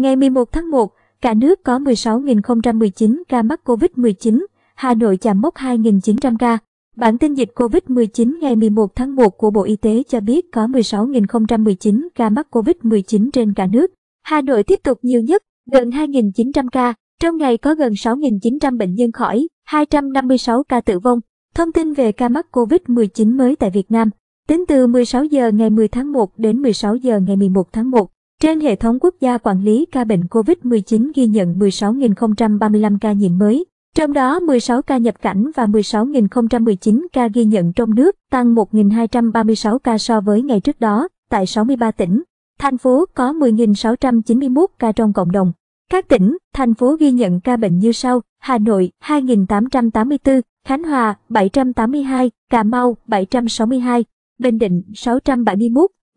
Ngày 11 tháng 1, cả nước có 16.019 ca mắc COVID-19, Hà Nội chạm mốc 2.900 ca. Bản tin dịch COVID-19 ngày 11 tháng 1 của Bộ Y tế cho biết có 16.019 ca mắc COVID-19 trên cả nước. Hà Nội tiếp tục nhiều nhất, gần 2.900 ca. Trong ngày có gần 6.900 bệnh nhân khỏi, 256 ca tử vong. Thông tin về ca mắc COVID-19 mới tại Việt Nam. Tính từ 16 giờ ngày 10 tháng 1 đến 16 giờ ngày 11 tháng 1, trên hệ thống quốc gia quản lý ca bệnh COVID-19 ghi nhận 16.035 ca nhiễm mới, trong đó 16 ca nhập cảnh và 16.019 ca ghi nhận trong nước, tăng 1.236 ca so với ngày trước đó, tại 63 tỉnh. Thành phố có 10.691 ca trong cộng đồng. Các tỉnh, thành phố ghi nhận ca bệnh như sau, Hà Nội 2.884, Khánh Hòa 782, Cà Mau 762, Bình Định 671,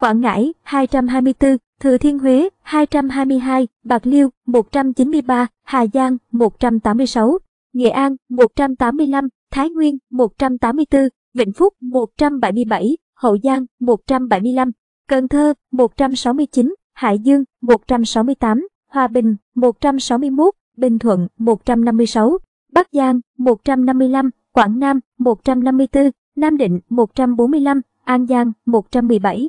Quảng Ngãi 224, Thừa Thiên Huế 222, Bạc Liêu 193, Hà Giang 186, Nghệ An 185, Thái Nguyên 184, Vĩnh Phúc 177, Hậu Giang 175, Cần Thơ 169, Hải Dương 168, Hòa Bình 161, Bình Thuận 156, Bắc Giang 155, Quảng Nam 154, Nam Định 145, An Giang 117,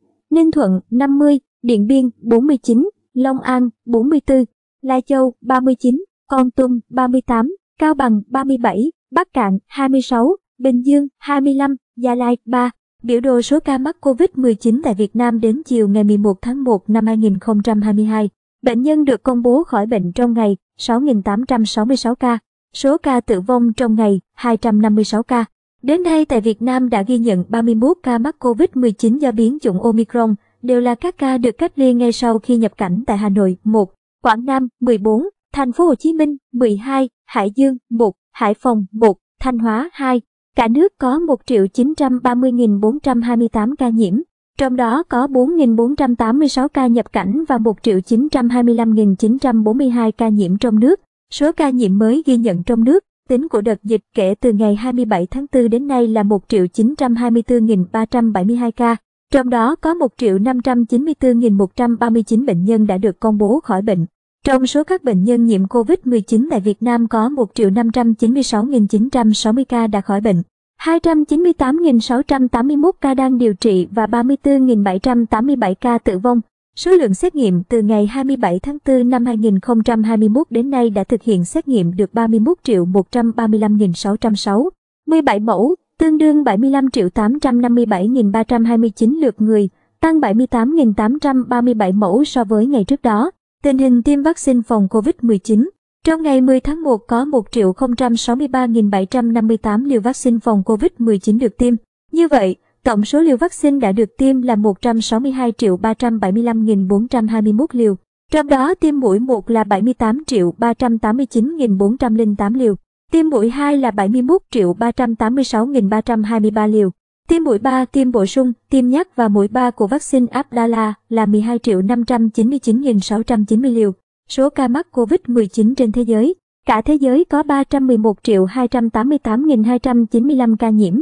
Ninh Thuận 50, Điện Biên 49, Long An 44, Lai Châu 39, Con Tum 38, Cao Bằng 37, Bắc Cạn 26, Bình Dương 25, Gia Lai 3. Biểu đồ số ca mắc COVID-19 tại Việt Nam đến chiều ngày 11 tháng 1 năm 2022. Bệnh nhân được công bố khỏi bệnh trong ngày 6.866 ca. Số ca tử vong trong ngày 256 ca. Đến nay tại Việt Nam đã ghi nhận 31 ca mắc COVID-19 do biến chủng Omicron, đều là các ca được cách ly ngay sau khi nhập cảnh tại Hà Nội 1, Quảng Nam 14, Thành phố Hồ Chí Minh 12, Hải Dương 1, Hải Phòng 1, Thanh Hóa 2. Cả nước có 1.930.428 ca nhiễm, trong đó có 4.486 ca nhập cảnh và 1.925.942 ca nhiễm trong nước. Số ca nhiễm mới ghi nhận trong nước tính của đợt dịch kể từ ngày 27 tháng 4 đến nay là 1.924.372 ca, trong đó có 1.594.139 bệnh nhân đã được công bố khỏi bệnh. Trong số các bệnh nhân nhiễm COVID-19 tại Việt Nam có 1.596.960 ca đã khỏi bệnh, 298.681 ca đang điều trị và 34.787 ca tử vong. Số lượng xét nghiệm từ ngày 27 tháng 4 năm 2021 đến nay đã thực hiện xét nghiệm được 31 triệu 135.667 mẫu, tương đương 75 triệu 857.329 lượt người, tăng 78.837 mẫu so với ngày trước đó. Tình hình tiêm vaccine phòng COVID-19 Trong ngày 10 tháng 1 có 1 063.758 liều vaccine phòng COVID-19 được tiêm. Như vậy, Tổng số liều vaccine đã được tiêm là 162 375.421 liều, trong đó tiêm mũi 1 là 78 389.408 liều, tiêm mũi 2 là 71 386.323 liều, tiêm mũi 3 tiêm bổ sung, tiêm nhắc và mũi 3 của vaccine Abdala là 12 599.690 liều. Số ca mắc COVID-19 trên thế giới Cả thế giới có 311.288.295 ca nhiễm,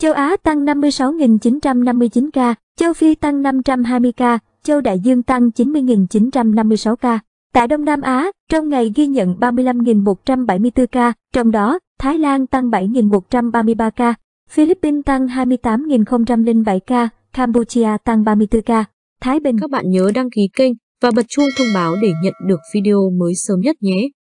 Châu Á tăng 56.959 ca, châu Phi tăng 520 ca, châu Đại Dương tăng 90.956 ca. Tại Đông Nam Á, trong ngày ghi nhận 35.174 ca, trong đó Thái Lan tăng 7.133 ca, Philippines tăng 28.007 ca, Campuchia tăng 34 ca. Thái Bình Các bạn nhớ đăng ký kênh và bật chuông thông báo để nhận được video mới sớm nhất nhé.